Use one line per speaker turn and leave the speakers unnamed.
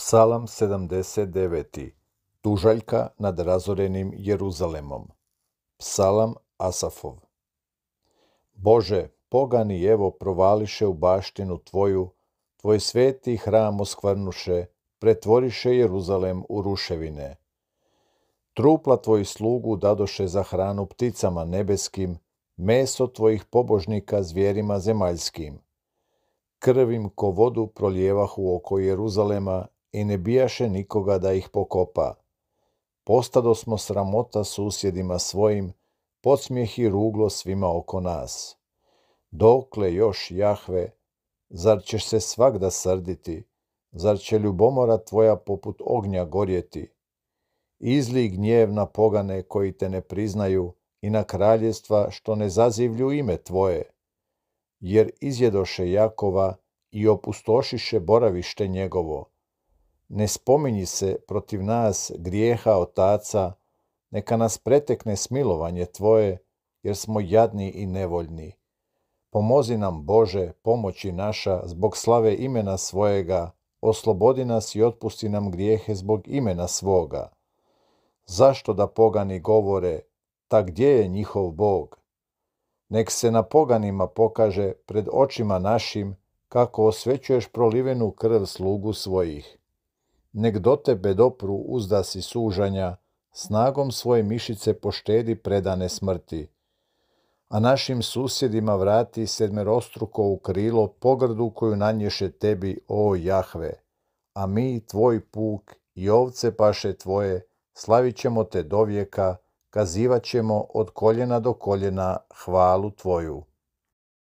Psalam 79. Tužaljka nad razorenim Jeruzalemom. Psalam Asafov. Bože, pogani evo provališe u baštinu Tvoju, Tvoj sveti hram oskvrnuše, pretvoriše Jeruzalem u ruševine. Trupla Tvoji slugu dadoše za hranu pticama nebeskim, meso Tvojih pobožnika zvijerima zemaljskim. Krvim ko vodu u oko Jeruzalema i ne bijaše nikoga da ih pokopa. Postado smo sramota susjedima svojim, podsmijeh i ruglo svima oko nas. Dokle još, Jahve, zar ćeš se svagda srditi, zar će ljubomora tvoja poput ognja gorjeti? Izli gnjev na pogane koji te ne priznaju i na kraljestva što ne zazivlju ime tvoje, jer izjedoše Jakova i opustošiše boravište njegovo, ne spominji se protiv nas grijeha otaca, neka nas pretekne smilovanje Tvoje, jer smo jadni i nevoljni. Pomozi nam, Bože, pomoći naša, zbog slave imena svojega, oslobodi nas i otpusti nam grijehe zbog imena svoga. Zašto da pogani govore, ta gdje je njihov Bog? Nek se na poganima pokaže pred očima našim, kako osvećuješ prolivenu krv slugu svojih nek do tebe dopru uzdasi sužanja, snagom svoje mišice poštedi predane smrti. A našim susjedima vrati sedmerostruko u krilo pogrdu koju nanješe tebi, o Jahve. A mi, tvoj puk i ovce paše tvoje, slavit ćemo te do vijeka, kazivat ćemo od koljena do koljena hvalu tvoju.